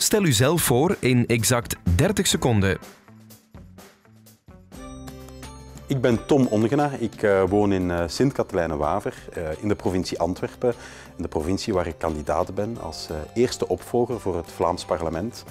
Stel u zelf voor in exact 30 seconden. Ik ben Tom Ongena. Ik eh, woon in eh, Sint-Katelijnen-Waver eh, in de provincie Antwerpen. In de provincie waar ik kandidaat ben als eerste opvolger voor het Vlaams parlement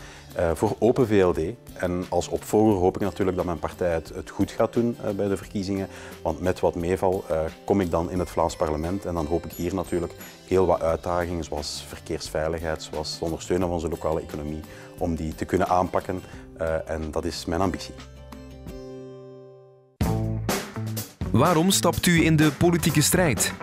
voor Open VLD. En als opvolger hoop ik natuurlijk dat mijn partij het, het goed gaat doen bij de verkiezingen. Want met wat meeval kom ik dan in het Vlaams parlement en dan hoop ik hier natuurlijk heel wat uitdagingen zoals verkeersveiligheid, zoals het ondersteunen van onze lokale economie, om die te kunnen aanpakken. en dat is mijn ambitie. Waarom stapt u in de politieke strijd?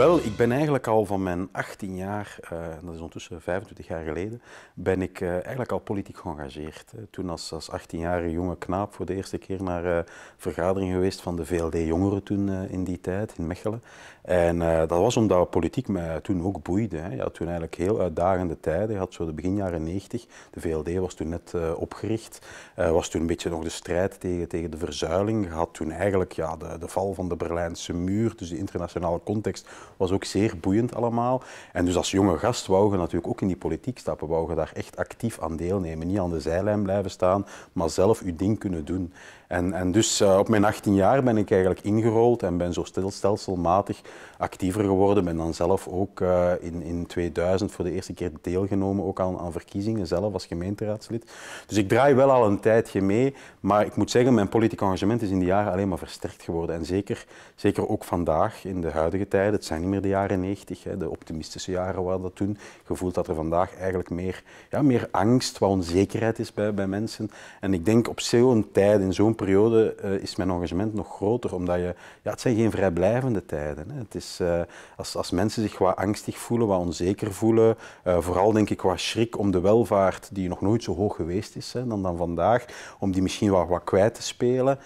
Wel, ik ben eigenlijk al van mijn 18 jaar, eh, dat is ondertussen 25 jaar geleden, ben ik eh, eigenlijk al politiek geëngageerd. Eh, toen als, als 18-jarige jonge knaap voor de eerste keer naar uh, vergadering geweest van de VLD jongeren toen in die tijd in Mechelen. En dat was omdat politiek mij toen ook boeide. Hè. Je had toen eigenlijk heel uitdagende tijden. Je had zo de begin jaren 90, de VLD was toen net opgericht, was toen een beetje nog de strijd tegen, tegen de verzuiling. Je had toen eigenlijk ja, de, de val van de Berlijnse muur, dus de internationale context was ook zeer boeiend allemaal. En dus als jonge gast wou je natuurlijk ook in die politiek stappen, wou je daar echt actief aan deelnemen. Niet aan de zijlijn blijven staan, maar zelf je ding kunnen doen. En, en dus eh, op mijn 18 jaar ben ik eigenlijk ingerold en ben zo stelselmatig actiever geworden. Ben dan zelf ook eh, in, in 2000 voor de eerste keer deelgenomen ook aan, aan verkiezingen zelf als gemeenteraadslid. Dus ik draai wel al een tijdje mee, maar ik moet zeggen, mijn politiek engagement is in die jaren alleen maar versterkt geworden. En zeker, zeker ook vandaag, in de huidige tijden. Het zijn niet meer de jaren 90, de optimistische jaren waren dat toen. Je voelt dat er vandaag eigenlijk meer, ja, meer angst, wat onzekerheid is bij, bij mensen. En ik denk op zo'n tijd, in zo'n periode, eh, is mijn engagement nog groter, omdat je, ja, het zijn geen vrijblijvende tijden. Hè. Het is, eh, als, als mensen zich wat angstig voelen, wat onzeker voelen, eh, vooral denk ik wat schrik om de welvaart die nog nooit zo hoog geweest is hè, dan, dan vandaag, om die misschien wat, wat kwijt te spelen,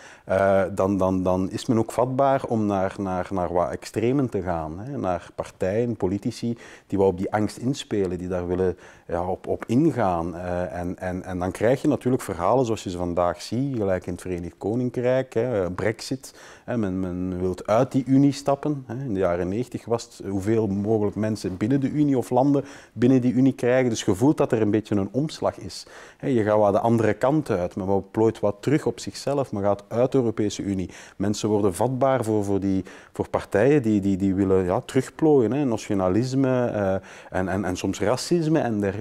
dan, dan, dan is men ook vatbaar om naar, naar, naar wat extremen te gaan naar partijen, politici die wel op die angst inspelen, die daar willen ja, op, op ingaan. Eh, en, en, en dan krijg je natuurlijk verhalen zoals je ze vandaag ziet, gelijk in het Verenigd Koninkrijk, hè, Brexit. Hè, men, men wil uit die Unie stappen. Hè. In de jaren 90 was het hoeveel mogelijk mensen binnen de Unie of landen binnen die Unie krijgen. Dus je voelt dat er een beetje een omslag is. Hè, je gaat wat de andere kant uit, maar men plooit wat terug op zichzelf, maar gaat uit de Europese Unie. Mensen worden vatbaar voor, voor, die, voor partijen die, die, die willen ja, terugplooien. Hè. Nationalisme eh, en, en, en soms racisme en dergelijke.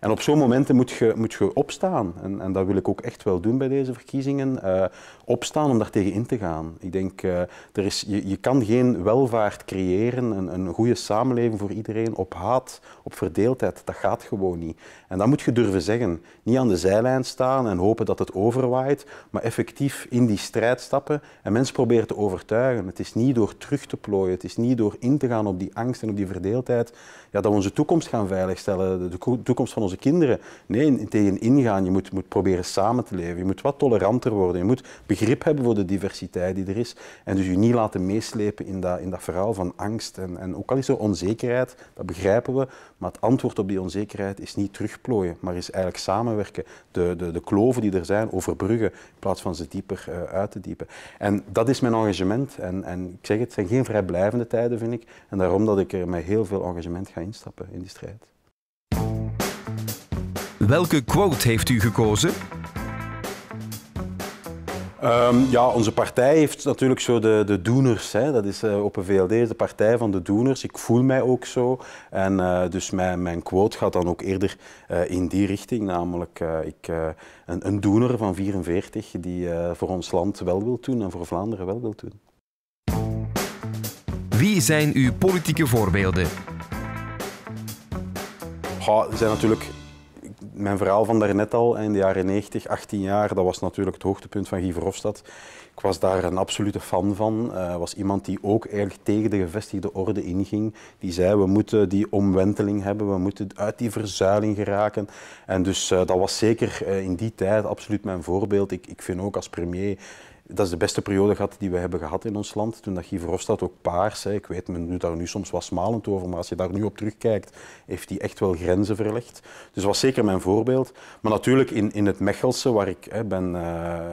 En op zo'n momenten moet je, moet je opstaan. En, en, dat wil ik ook echt wel doen bij deze verkiezingen. Eh, opstaan om daartegen in te gaan. Ik denk, uh, er is, je, je kan geen welvaart creëren, een, een goede samenleving voor iedereen, op haat, op verdeeldheid. Dat gaat gewoon niet. En dat moet je durven zeggen. Niet aan de zijlijn staan en hopen dat het overwaait, maar effectief in die strijd stappen en mensen proberen te overtuigen. Het is niet door terug te plooien, het is niet door in te gaan op die angst en op die verdeeldheid ja, dat we onze toekomst gaan veiligstellen, de toekomst van onze kinderen. Nee, tegen ingaan. Je moet, moet proberen samen te leven. Je moet wat toleranter worden. Je moet begrip hebben voor de diversiteit die er is. En dus je niet laten meeslepen in dat, in dat verhaal van angst. En, en ook al is er onzekerheid, dat begrijpen we, maar het antwoord op die onzekerheid is niet terug terugplooien, maar is eigenlijk samenwerken. De, de, de kloven die er zijn overbruggen in plaats van ze dieper eh, uit te diepen. En dat is mijn engagement. En, en ik zeg het, het zijn geen vrijblijvende tijden, vind ik. En daarom dat ik er met heel veel engagement ga instappen in die strijd. Welke quote heeft u gekozen? Ehm, ja, onze partij heeft natuurlijk zo de, de doeners. Hè. Dat is uh, eh, op een VLD de partij van de doeners. Ik voel mij ook zo. En eh, dus mijn, mijn quote gaat dan ook eerder eh, in die richting. Namelijk ik, een, een doener van 44 die voor ons land wel wil doen en voor Vlaanderen wel wil doen. Wie zijn uw politieke voorbeelden? Ha, er zijn natuurlijk mijn verhaal van daarnet al, in de jaren 90, 18 jaar, dat was natuurlijk het hoogtepunt van Guy Verhofstadt. Ik was daar een absolute fan van. Uh, was iemand die ook eigenlijk tegen de gevestigde orde inging. Die zei, we moeten die omwenteling hebben, we moeten uit die verzuiling geraken. En dus eh, dat was zeker eh, in die tijd absoluut mijn voorbeeld. Ik, ik vind ook als premier dat is de beste periode gehad die we hebben gehad in ons land. Toen dat Guy Verhofstadt ook paars, ik weet, me doet daar nu soms wat smalend over, maar als je daar nu op terugkijkt, heeft hij echt wel grenzen verlegd. Dus was zeker mijn voorbeeld. Maar natuurlijk in, in het Mechelse, waar ik, hè, ben, eh,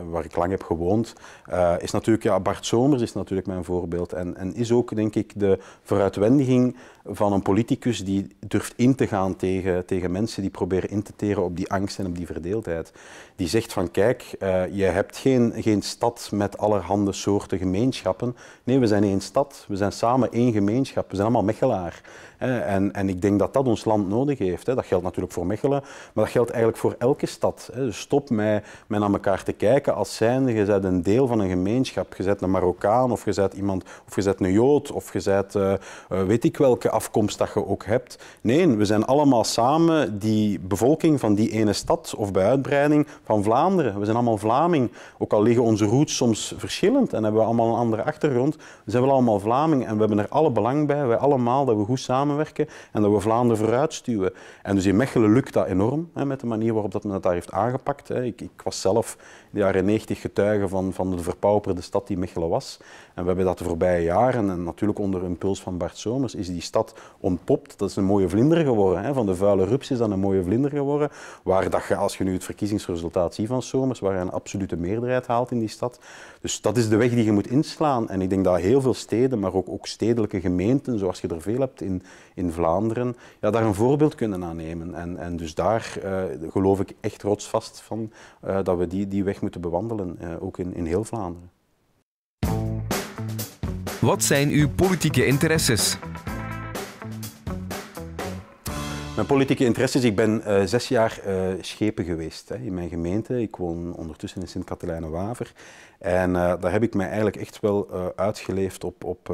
waar ik lang heb gewoond, eh, is natuurlijk, ja, Bart Somers is natuurlijk mijn voorbeeld. En, en is ook, denk ik, de vooruitwendiging van een politicus die durft in te gaan tegen, tegen mensen die proberen in te teren op die angst en op die verdeeldheid. Die zegt van, kijk, eh, je hebt geen, geen stad met allerhande soorten gemeenschappen. Nee, we zijn één stad. We zijn samen één gemeenschap. We zijn allemaal Mechelaar. En, en ik denk dat dat ons land nodig heeft. Dat geldt natuurlijk voor Mechelen, maar dat geldt eigenlijk voor elke stad. Dus stop met, met naar elkaar te kijken als zijnde, je bent een deel van een gemeenschap. Je bent een Marokkaan of je bent iemand, of je bent een Jood of je bent eh, eh, weet ik welke afkomst dat je ook hebt. Nee, we zijn allemaal samen die bevolking van die ene stad of bij uitbreiding van Vlaanderen. We zijn allemaal Vlaming. Ook al liggen onze roots soms verschillend en hebben we allemaal een andere achtergrond, we zijn wel allemaal Vlaming en we hebben er alle belang bij, wij allemaal, dat we goed samen en dat we Vlaanderen vooruit stuwen. En dus in Mechelen lukt dat enorm hè, met de manier waarop dat men dat daar heeft aangepakt. Hè. Ik, ik, was zelf in de jaren 90 getuige van, van de verpauperde stad die Mechelen was. En we hebben dat de voorbije jaren, en natuurlijk onder impuls van Bart Somers, is die stad ontpopt. Dat is een mooie vlinder geworden. Hè. Van de vuile rups is dat een mooie vlinder geworden. Waar dat je, als je nu het verkiezingsresultaat ziet van Somers, waar je een absolute meerderheid haalt in die stad. Dus dat is de weg die je moet inslaan. En ik denk dat heel veel steden, maar ook, ook stedelijke gemeenten, zoals je er veel hebt in, in Vlaanderen, ja, daar een voorbeeld kunnen aan nemen. En, en dus daar eh, geloof ik echt rotsvast van eh, dat we die, die weg moeten bewandelen, eh, ook in, in heel Vlaanderen. Wat zijn uw politieke interesses? Mijn politieke interesses, ik ben zes jaar schepen geweest hè, in mijn gemeente. Ik woon ondertussen in sint katelijne waver En daar heb ik mij eigenlijk echt wel uitgeleefd op, op,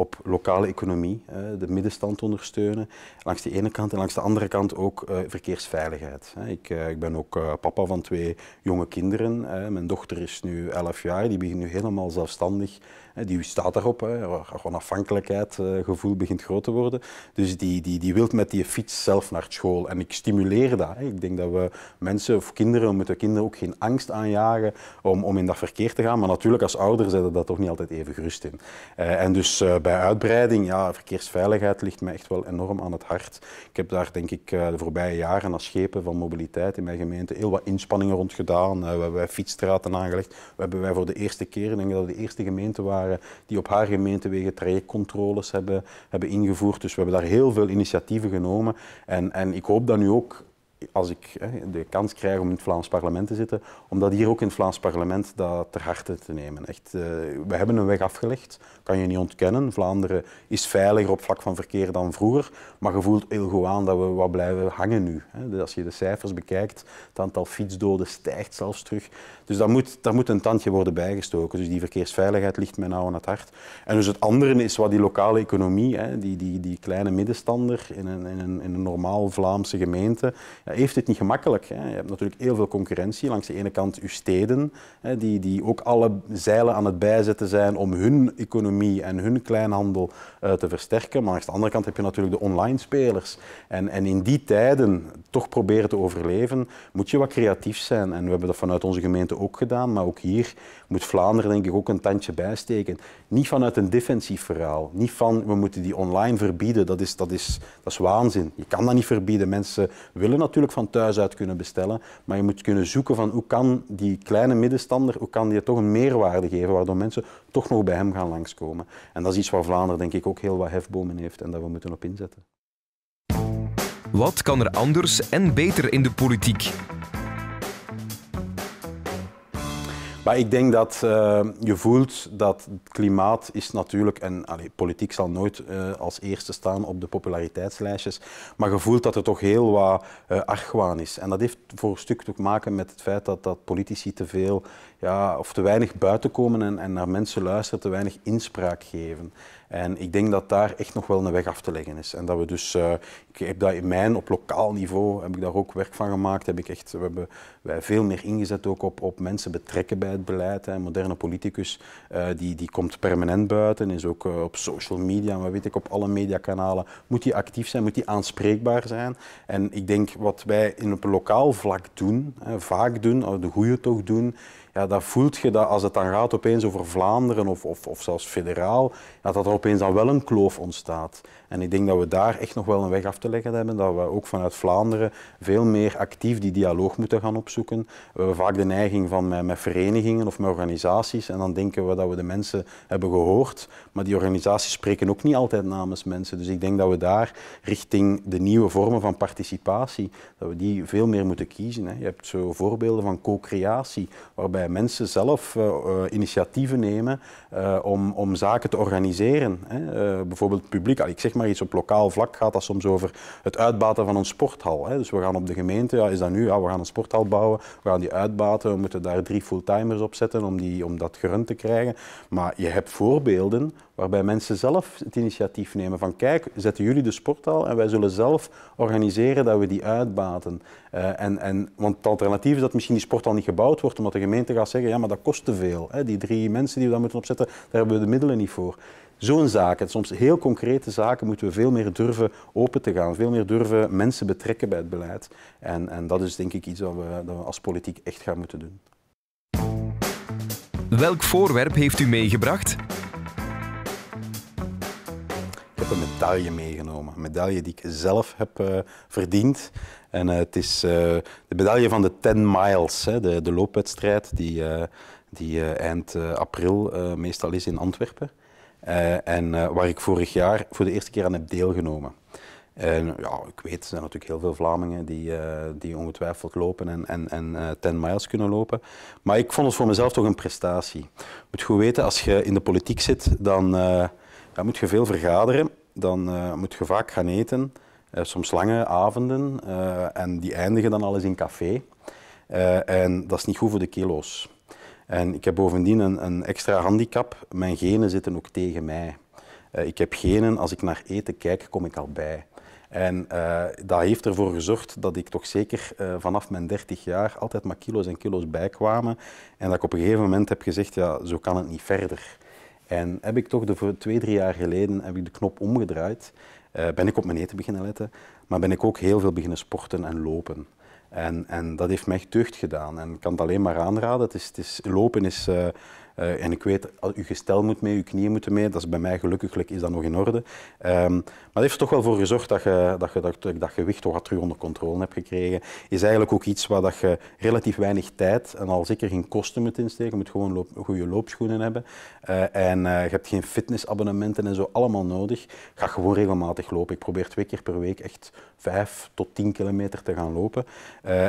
op lokale economie, de middenstand ondersteunen. Langs de ene kant en langs de andere kant ook eh, verkeersveiligheid. Ik, eh, ik ben ook eh, papa van twee jonge kinderen. Mijn dochter is nu 11 jaar, die begint nu helemaal zelfstandig. Die staat daarop, onafhankelijkheid, gevoel begint groot te worden. Dus die, die, die wil met die fiets zelf naar school. En ik stimuleer dat. Ik denk dat we mensen of kinderen, we moeten kinderen ook geen angst aanjagen om, om in dat verkeer te gaan. Maar natuurlijk als ouder zijn we dat toch niet altijd even gerust in. En dus bij uitbreiding, ja, verkeersveiligheid ligt mij echt wel enorm aan het hart. Ik heb daar denk ik eh, de voorbije jaren als schepen van mobiliteit in mijn gemeente heel wat inspanningen rond gedaan. Eh, we hebben wij fietsstraten aangelegd. We hebben wij voor de eerste keer, denk ik dat we de eerste gemeente waren, die op haar gemeentewegen trajectcontroles hebben, hebben ingevoerd. Dus we hebben daar heel veel initiatieven genomen. En, en ik hoop dat nu ook als ik hè, de kans krijg om in het Vlaams parlement te zitten, om dat hier ook in het Vlaams parlement dat ter harte te nemen. Echt, eh, we hebben een weg afgelegd, kan je niet ontkennen. Vlaanderen is veiliger op vlak van verkeer dan vroeger, maar je voelt heel goed aan dat we wat blijven hangen nu. Hè. als je de cijfers bekijkt, het aantal fietsdoden stijgt zelfs terug. Dus daar moet, daar moet een tandje worden bijgestoken. Dus die verkeersveiligheid ligt mij nou aan het hart. En dus het andere is wat die lokale economie, hè, die, die, die kleine middenstander in een, in een, in een normaal Vlaamse gemeente, heeft het niet gemakkelijk. Hè. Je hebt natuurlijk heel veel concurrentie. Langs de ene kant uw steden, hè, die, die ook alle zeilen aan het bijzetten zijn om hun economie en hun kleinhandel eh, te versterken. Maar langs de andere kant heb je natuurlijk de online spelers. En, en in die tijden toch proberen te overleven, moet je wat creatief zijn. En we hebben dat vanuit onze gemeente ook gedaan, maar ook hier moet Vlaanderen denk ik ook een tandje bijsteken. Niet vanuit een defensief verhaal, niet van we moeten die online verbieden, dat is, dat is, dat is waanzin. Je kan dat niet verbieden. Mensen willen natuurlijk van thuis uit kunnen bestellen, maar je moet kunnen zoeken van hoe kan die kleine middenstander, hoe kan die toch een meerwaarde geven, waardoor mensen toch nog bij hem gaan langskomen. En dat is iets waar Vlaanderen denk ik ook heel wat hefbomen heeft en dat we moeten op inzetten. Wat kan er anders en beter in de politiek? Maar ik denk dat eh, je voelt dat het klimaat is natuurlijk, en politiek zal nooit eh, als eerste staan op de populariteitslijstjes, maar je voelt dat er toch heel wat eh, argwaan is. En dat heeft voor een stuk te maken met het feit dat, dat politici te veel ja, of te weinig buiten komen en, en naar mensen luisteren, te weinig inspraak geven. En ik denk dat daar echt nog wel een weg af te leggen is. En dat we dus, uh, ik heb dat in mijn, op lokaal niveau, heb ik daar ook werk van gemaakt. Heb ik echt, we hebben wij veel meer ingezet ook op, op mensen betrekken bij het beleid. Een moderne politicus eh, die, die komt permanent buiten, is ook eh, op social media, maar weet ik, op alle mediakanalen. Moet die actief zijn, moet die aanspreekbaar zijn. En ik denk wat wij in op lokaal vlak doen, vaak doen, de goede toch doen, ja, dat voelt je dat als het dan gaat opeens over Vlaanderen of, of, of zelfs federaal, ja, dat er opeens dan wel een kloof ontstaat. En ik denk dat we daar echt nog wel een weg af te leggen hebben, dat we ook vanuit Vlaanderen veel meer actief die dialoog moeten gaan opzoeken. We hebben vaak de neiging van met, verenigingen of met organisaties en dan denken we dat we de mensen hebben gehoord, maar die organisaties spreken ook niet altijd namens mensen. Dus ik denk dat we daar richting de nieuwe vormen van participatie, dat we die veel meer moeten kiezen. Hè. Je hebt zo voorbeelden van co-creatie, waarbij mensen zelf eh, eh, initiatieven nemen eh, om, om zaken te organiseren. Hè. Uh, bijvoorbeeld publiek, ik zeg maar iets op lokaal vlak gaat dat soms over het uitbaten van een sporthal. Hè. Dus we gaan op de gemeente, ja, is dat nu? Ja, we gaan een sporthal bouwen, we gaan die uitbaten, we moeten daar drie fulltimers op zetten om, die, om dat gerund te krijgen. Maar je hebt voorbeelden waarbij mensen zelf het initiatief nemen van kijk, zetten jullie de sporthal en wij zullen zelf organiseren dat we die uitbaten. Eh, en, en, want het alternatief is dat misschien die sporthal niet gebouwd wordt omdat de gemeente gaat zeggen ja, maar dat kost te veel. Hè. Die drie mensen die we daar moeten opzetten, daar hebben we de middelen niet voor. Zo'n zaken, soms heel concrete zaken, moeten we veel meer durven open te gaan, veel meer durven mensen betrekken bij het beleid. En, en dat is denk ik iets dat we, als politiek echt gaan moeten doen. Welk voorwerp heeft u meegebracht? Ik heb een medaille meegenomen. Een medaille die ik zelf heb eh, verdiend. En eh, het is eh, de medaille van de 10 miles, hè, de, de loopwedstrijd die, die eind april meestal is in Antwerpen. Eh, en eh, waar ik vorig jaar voor de eerste keer aan heb deelgenomen. En ja, ik weet, er zijn natuurlijk heel veel Vlamingen die, eh, die ongetwijfeld lopen en, en, en 10 miles kunnen lopen. Maar ik vond het voor mezelf toch een prestatie. Je moet goed weten, als je in de politiek zit, dan, dan moet je veel vergaderen. Dan moet je vaak gaan eten. soms lange avonden. en die eindigen dan alles in café. en dat is niet goed voor de kilo's. En ik heb bovendien een, een extra handicap. Mijn genen zitten ook tegen mij. Eh, ik heb genen, als ik naar eten kijk, kom ik al bij. En eh, dat heeft ervoor gezorgd dat ik toch zeker eh, vanaf mijn 30 jaar altijd maar kilo's en kilo's bijkwamen. En dat ik op een gegeven moment heb gezegd, ja, zo kan het niet verder. En heb ik toch de, twee, drie jaar geleden heb ik de knop omgedraaid. ben ik op mijn eten beginnen letten, maar ben ik ook heel veel beginnen sporten en lopen. En, en dat heeft mij echt deugd gedaan. En ik kan het alleen maar aanraden. Het is, het lopen is eh, eh, en ik weet, uw gestel moet mee, uw knieën moeten mee. Dat is bij mij gelukkig is dat nog in orde. Ehm, maar dat heeft er toch wel voor gezorgd dat je dat, je, dat, dat gewicht toch wat terug onder controle hebt gekregen. Is eigenlijk ook iets waar dat je relatief weinig tijd en al zeker geen kosten moet insteken. Je moet gewoon goede loopschoenen hebben. Eh, en eh, je hebt geen fitnessabonnementen en zo allemaal nodig. Ga gewoon regelmatig lopen. Ik probeer twee keer per week echt vijf tot tien kilometer te gaan lopen.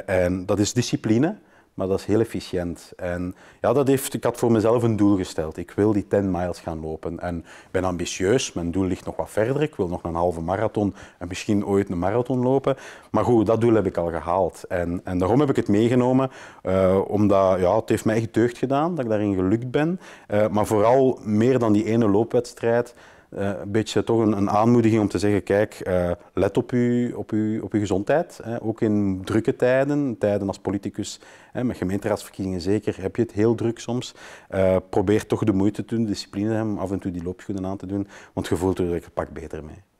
en dat is discipline. Maar dat is heel efficiënt. En ja, dat heeft, ik had voor mezelf een doel gesteld. Ik wil die 10 miles gaan lopen. En ik ben ambitieus. Mijn doel ligt nog wat verder. Ik wil nog een halve marathon en misschien ooit een marathon lopen. Maar goed, dat doel heb ik al gehaald. En, en daarom heb ik het meegenomen. Eh, omdat ja, het heeft mij geteugd gedaan dat ik daarin gelukt ben. Eh, maar vooral meer dan die ene loopwedstrijd. Eh, een beetje toch een, een, aanmoediging om te zeggen, kijk, eh, let op je op op uw gezondheid. Hè. Ook in drukke tijden, tijden als politicus, hè, met gemeenteraadsverkiezingen zeker, heb je het heel druk soms. Eh, probeer toch de moeite te doen, discipline hem, af en toe die loopschoenen aan te doen, want je voelt er je pak beter mee.